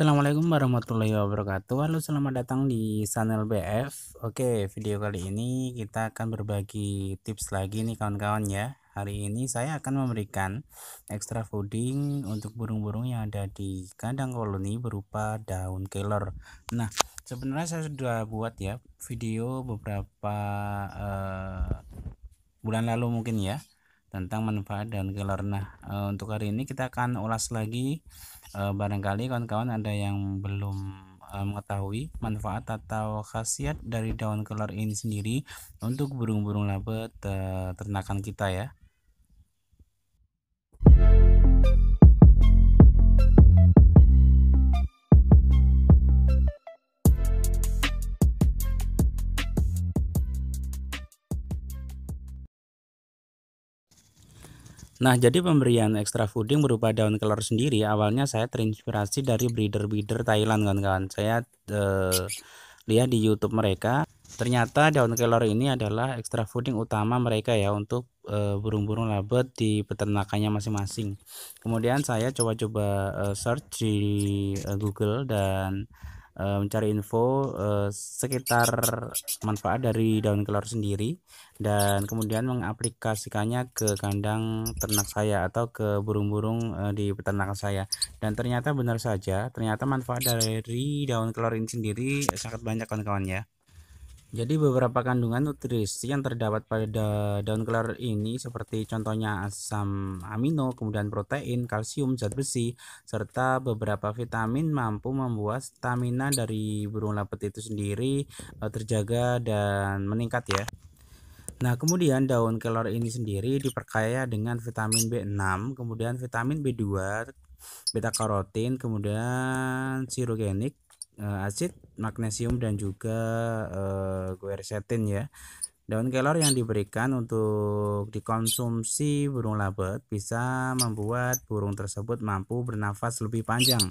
Assalamualaikum warahmatullahi wabarakatuh Halo selamat datang di channel BF Oke video kali ini kita akan berbagi tips lagi nih kawan-kawan ya Hari ini saya akan memberikan extra fooding untuk burung-burung yang ada di kandang koloni berupa daun kelor Nah sebenarnya saya sudah buat ya video beberapa uh, bulan lalu mungkin ya tentang manfaat dan gelar. Nah, eh, untuk hari ini kita akan ulas lagi eh, barangkali kawan-kawan ada yang belum eh, mengetahui manfaat atau khasiat dari daun kelor ini sendiri untuk burung-burung laba ternakan kita ya. Nah, jadi pemberian extra fooding berupa daun kelor sendiri awalnya saya terinspirasi dari breeder-breeder Thailand kawan-kawan. Saya eh, lihat di YouTube mereka, ternyata daun kelor ini adalah extra fooding utama mereka ya untuk eh, burung-burung eh, labet di peternakannya masing-masing. Kemudian saya coba-coba eh, search di eh, Google dan Eh, mencari info uh, sekitar manfaat dari daun kelor sendiri dan kemudian mengaplikasikannya ke kandang ternak saya atau ke burung-burung uh, di peternakan saya dan ternyata benar saja ternyata manfaat dari daun kelor ini sendiri sangat banyak kawan-kawan ya jadi beberapa kandungan nutrisi yang terdapat pada daun kelor ini seperti contohnya asam amino, kemudian protein, kalsium, zat besi, serta beberapa vitamin mampu membuat stamina dari burung lapet itu sendiri eh, terjaga dan meningkat ya. Nah, kemudian daun kelor ini sendiri diperkaya dengan vitamin B6, kemudian vitamin B2, beta karotin, kemudian sirogenik, uh, asid magnesium dan juga uh, quercetin ya daun kelor yang diberikan untuk dikonsumsi burung labet bisa membuat burung tersebut mampu bernafas lebih panjang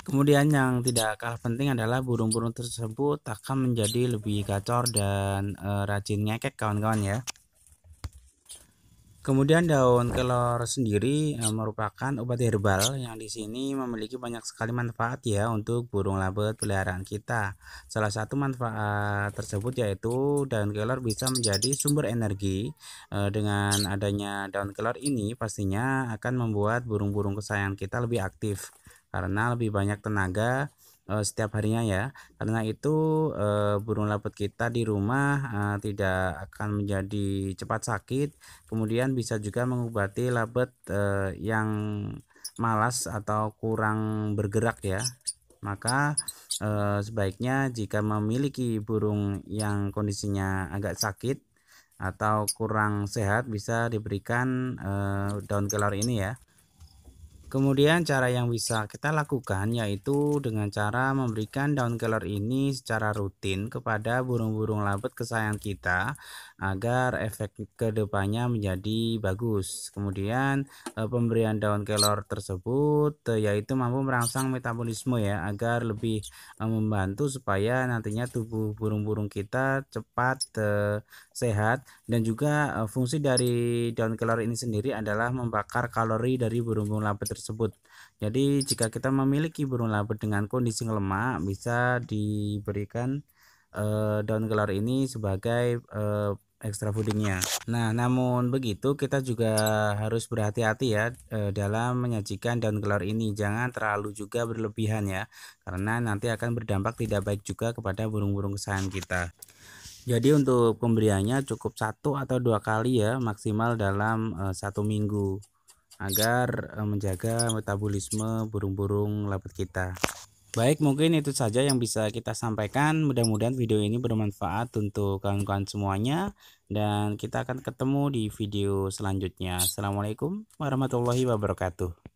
Kemudian yang tidak kalah penting adalah burung-burung tersebut akan menjadi lebih gacor dan uh, rajin ngekek kawan-kawan ya. Kemudian daun kelor sendiri eh, merupakan obat herbal yang di sini memiliki banyak sekali manfaat ya untuk burung labet peliharaan kita. Salah satu manfaat tersebut yaitu daun kelor bisa menjadi sumber energi. Eh, dengan adanya daun kelor ini pastinya akan membuat burung-burung kesayangan kita lebih aktif karena lebih banyak tenaga uh, setiap harinya ya karena itu uh, burung laput kita di rumah uh, tidak akan menjadi cepat sakit kemudian bisa juga mengobati labet uh, yang malas atau kurang bergerak ya maka e, sebaiknya jika memiliki burung yang kondisinya agak sakit atau kurang sehat bisa diberikan e, daun kelor ini ya Kemudian cara yang bisa kita lakukan yaitu dengan cara memberikan daun kelor ini secara rutin kepada burung-burung labet kesayangan kita agar efek kedepannya menjadi bagus. Kemudian eh, pemberian daun kelor tersebut eh, yaitu mampu merangsang metabolisme ya agar lebih eh, membantu supaya nantinya tubuh burung-burung kita cepat sehat dan juga fungsi dari daun kelor ini sendiri adalah membakar kalori dari burung-burung labet tersebut tersebut. Jadi jika kita memiliki burung labat dengan kondisi lemah bisa diberikan uh, daun gelar ini sebagai uh, ekstra foodingnya Nah, namun begitu kita juga harus berhati-hati ya eh, dalam menyajikan daun gelar ini. Jangan terlalu juga berlebihan ya, karena nanti akan berdampak tidak baik juga kepada burung-burung kesayangan kita. Jadi untuk pemberiannya cukup satu atau dua kali ya maksimal dalam satu minggu agar eh, menjaga metabolisme burung-burung laput kita. Baik, mungkin itu saja yang bisa kita sampaikan. Mudah-mudahan video ini bermanfaat untuk kawan-kawan semuanya dan kita akan ketemu di video selanjutnya. Assalamualaikum warahmatullahi wabarakatuh.